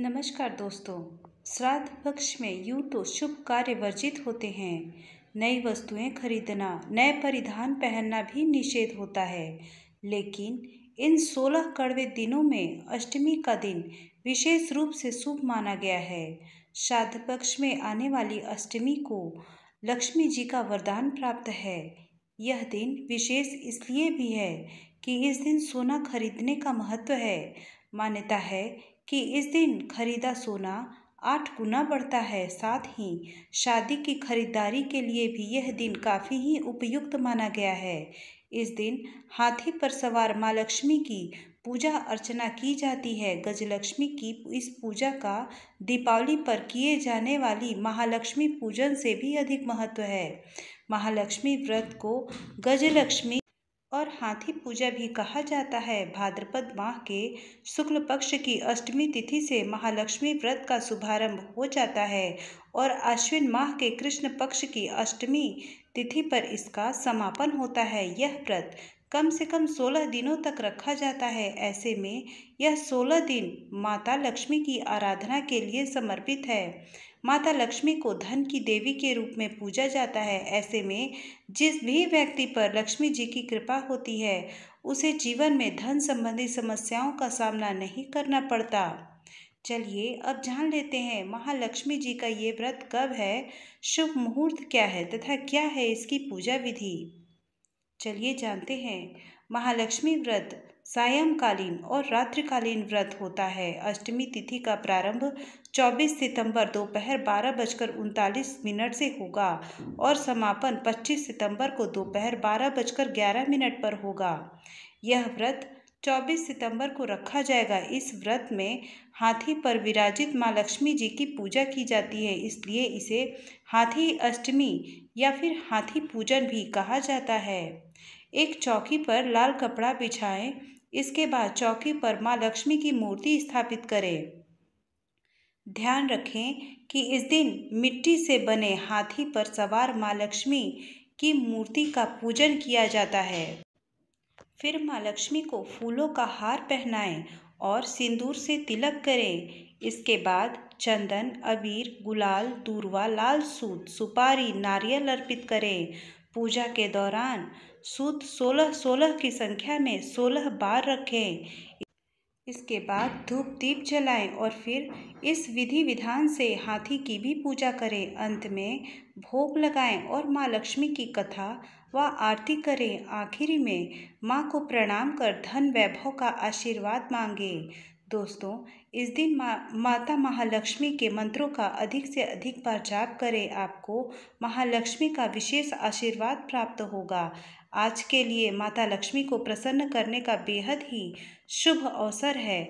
नमस्कार दोस्तों श्राद्ध पक्ष में यूं तो शुभ कार्य वर्जित होते हैं नई वस्तुएं खरीदना नए परिधान पहनना भी निषेध होता है लेकिन इन सोलह कड़वे दिनों में अष्टमी का दिन विशेष रूप से शुभ माना गया है श्राद्ध पक्ष में आने वाली अष्टमी को लक्ष्मी जी का वरदान प्राप्त है यह दिन विशेष इसलिए भी है कि इस दिन सोना खरीदने का महत्व है मान्यता है कि इस दिन खरीदा सोना आठ गुना बढ़ता है साथ ही शादी की खरीदारी के लिए भी यह दिन काफ़ी ही उपयुक्त माना गया है इस दिन हाथी पर सवार माँ लक्ष्मी की पूजा अर्चना की जाती है गजलक्ष्मी की इस पूजा का दीपावली पर किए जाने वाली महालक्ष्मी पूजन से भी अधिक महत्व है महालक्ष्मी व्रत को गजलक्ष्मी और हाथी पूजा भी कहा जाता है भाद्रपद माह के शुक्ल पक्ष की अष्टमी तिथि से महालक्ष्मी व्रत का शुभारंभ हो जाता है और अश्विन माह के कृष्ण पक्ष की अष्टमी तिथि पर इसका समापन होता है यह व्रत कम से कम सोलह दिनों तक रखा जाता है ऐसे में यह सोलह दिन माता लक्ष्मी की आराधना के लिए समर्पित है माता लक्ष्मी को धन की देवी के रूप में पूजा जाता है ऐसे में जिस भी व्यक्ति पर लक्ष्मी जी की कृपा होती है उसे जीवन में धन संबंधी समस्याओं का सामना नहीं करना पड़ता चलिए अब जान लेते हैं महालक्ष्मी जी का ये व्रत कब है शुभ मुहूर्त क्या है तथा क्या है इसकी पूजा विधि चलिए जानते हैं महालक्ष्मी व्रत सायंकालीन और रात्रिकालीन व्रत होता है अष्टमी तिथि का प्रारंभ 24 सितंबर दोपहर बारह बजकर उनतालीस मिनट से होगा और समापन 25 सितंबर को दोपहर बारह बजकर ग्यारह मिनट पर होगा यह व्रत 24 सितंबर को रखा जाएगा इस व्रत में हाथी पर विराजित माँ लक्ष्मी जी की पूजा की जाती है इसलिए इसे हाथी अष्टमी या फिर हाथी पूजन भी कहा जाता है एक चौकी पर लाल कपड़ा बिछाएं इसके बाद चौकी पर माँ लक्ष्मी की मूर्ति स्थापित करें ध्यान रखें कि इस दिन मिट्टी से बने हाथी पर सवार माँ लक्ष्मी की मूर्ति का पूजन किया जाता है फिर माँ लक्ष्मी को फूलों का हार पहनाएं और सिंदूर से तिलक करें इसके बाद चंदन अबीर गुलाल दूरवा लाल सूत सुपारी नारियल अर्पित करें पूजा के दौरान सूत सोलह सोलह की संख्या में सोलह बार रखें इसके बाद धूप दीप जलाएं और फिर इस विधि विधान से हाथी की भी पूजा करें अंत में भोग लगाएं और माँ लक्ष्मी की कथा व आरती करें आखिरी में माँ को प्रणाम कर धन वैभव का आशीर्वाद मांगें दोस्तों इस दिन मा, माता महालक्ष्मी के मंत्रों का अधिक से अधिक बार जाप करें आपको महालक्ष्मी का विशेष आशीर्वाद प्राप्त होगा आज के लिए माता लक्ष्मी को प्रसन्न करने का बेहद ही शुभ अवसर है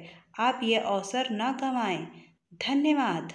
आप यह अवसर न गंवाएं धन्यवाद